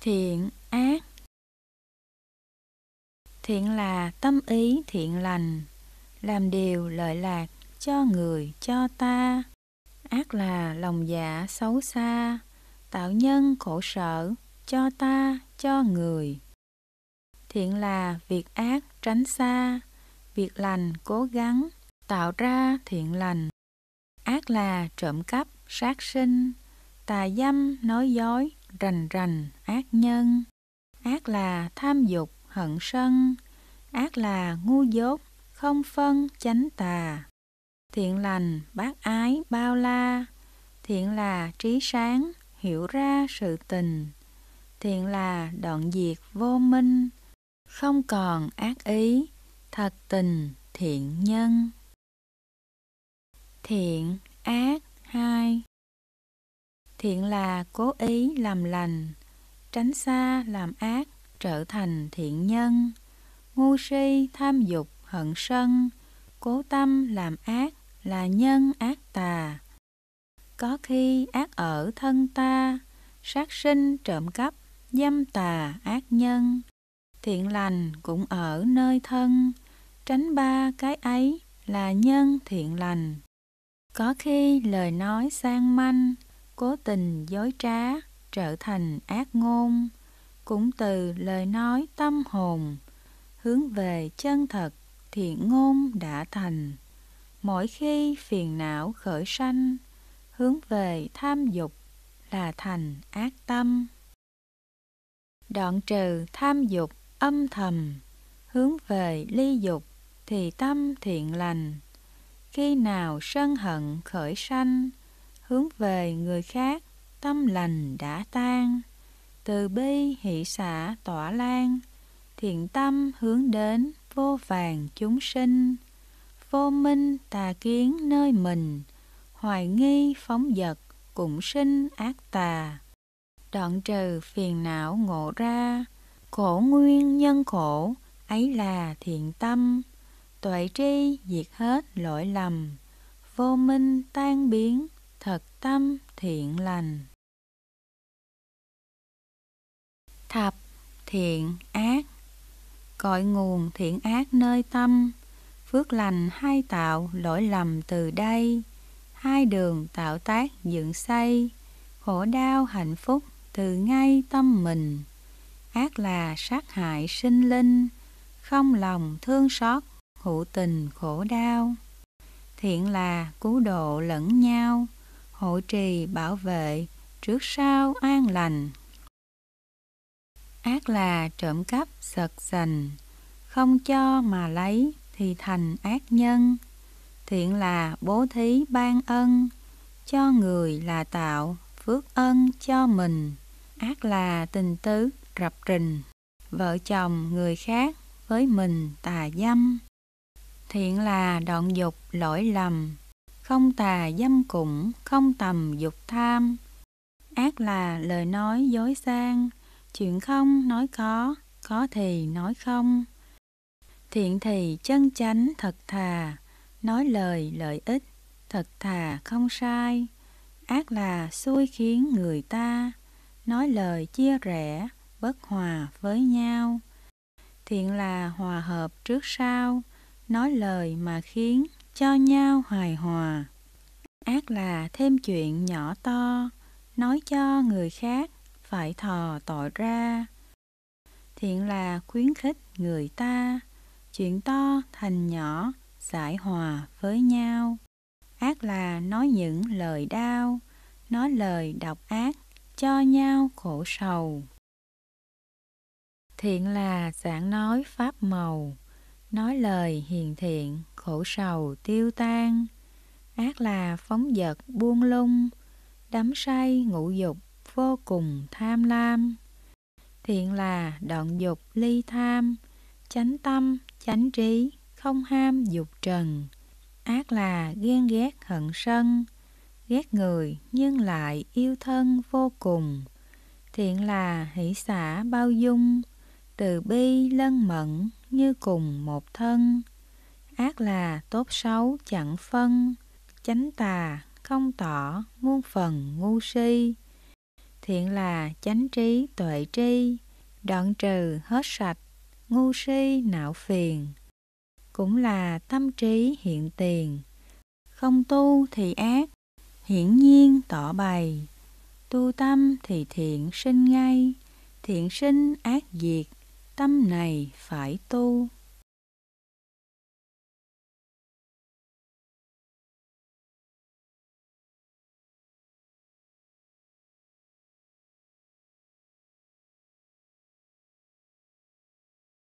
thiện ác thiện là tâm ý thiện lành làm điều lợi lạc cho người cho ta ác là lòng dạ xấu xa tạo nhân khổ sở cho ta cho người thiện là việc ác tránh xa việc lành cố gắng tạo ra thiện lành ác là trộm cắp sát sinh tà dâm nói dối rành rành ác nhân ác là tham dục hận sân ác là ngu dốt không phân chánh tà thiện lành bác ái bao la thiện là trí sáng hiểu ra sự tình thiện là đoạn diệt vô minh không còn ác ý thật tình thiện nhân thiện ác hai thiện là cố ý làm lành tránh xa làm ác trở thành thiện nhân ngu si tham dục hận sân cố tâm làm ác là nhân ác tà có khi ác ở thân ta sát sinh trộm cắp dâm tà ác nhân thiện lành cũng ở nơi thân tránh ba cái ấy là nhân thiện lành có khi lời nói sang manh cố tình dối trá trở thành ác ngôn cũng từ lời nói tâm hồn hướng về chân thật thiện ngôn đã thành mỗi khi phiền não khởi sanh hướng về tham dục là thành ác tâm đoạn trừ tham dục âm thầm hướng về ly dục thì tâm thiện lành khi nào sân hận khởi sanh hướng về người khác tâm lành đã tan từ bi hỷ xả tỏa lan thiện tâm hướng đến vô vàng chúng sinh vô minh tà kiến nơi mình hoài nghi phóng dật cũng sinh ác tà đoạn trừ phiền não ngộ ra khổ nguyên nhân khổ ấy là thiện tâm tuệ tri diệt hết lỗi lầm vô minh tan biến thật tâm thiện lành thập thiện ác cội nguồn thiện ác nơi tâm phước lành hai tạo lỗi lầm từ đây hai đường tạo tác dựng xây khổ đau hạnh phúc từ ngay tâm mình ác là sát hại sinh linh không lòng thương xót hữu tình khổ đau thiện là cứu độ lẫn nhau hộ trì bảo vệ, trước sau an lành. Ác là trộm cắp giật giành không cho mà lấy thì thành ác nhân. Thiện là bố thí ban ân, cho người là tạo phước ân cho mình. Ác là tình tứ rập rình, vợ chồng người khác với mình tà dâm. Thiện là đoạn dục lỗi lầm, không tà dâm cũng, không tầm dục tham. Ác là lời nói dối sang, chuyện không nói có, có thì nói không. Thiện thì chân chánh thật thà, nói lời lợi ích, thật thà không sai. Ác là xui khiến người ta, nói lời chia rẽ, bất hòa với nhau. Thiện là hòa hợp trước sau, nói lời mà khiến cho nhau hài hòa ác là thêm chuyện nhỏ to nói cho người khác phải thò tội ra thiện là khuyến khích người ta chuyện to thành nhỏ giải hòa với nhau ác là nói những lời đau nói lời độc ác cho nhau khổ sầu thiện là giảng nói pháp màu nói lời hiền thiện khổ sầu tiêu tan ác là phóng dật buông lung đắm say ngũ dục vô cùng tham lam thiện là đoạn dục ly tham chánh tâm chánh trí không ham dục trần ác là ghen ghét hận sân ghét người nhưng lại yêu thân vô cùng thiện là hỷ xả bao dung từ bi lân mẫn như cùng một thân ác là tốt xấu chẳng phân chánh tà không tỏ muôn phần ngu si thiện là chánh trí tuệ tri đoạn trừ hết sạch ngu si não phiền cũng là tâm trí hiện tiền không tu thì ác hiển nhiên tỏ bày tu tâm thì thiện sinh ngay thiện sinh ác diệt tâm này phải tu